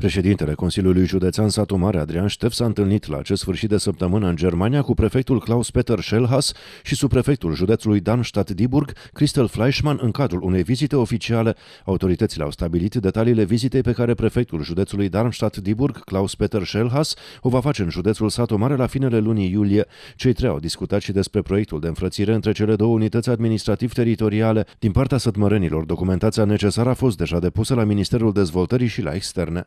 Președintele Consiliului Județean Satu Mare, Adrian Ștef, s-a întâlnit la acest sfârșit de săptămână în Germania cu prefectul Klaus-Peter Schellhas și suprefectul județului Darmstadt-Dieburg, Christel Fleischmann, în cadrul unei vizite oficiale. Autoritățile au stabilit detaliile vizitei pe care prefectul județului Darmstadt-Dieburg, Klaus-Peter Schellhas, o va face în județul Satu Mare la finele lunii iulie. Cei trei au discutat și despre proiectul de înfrățire între cele două unități administrativ-teritoriale. Din partea sătmărenilor, documentația necesară a fost deja depusă la Ministerul Dezvoltării și la externe.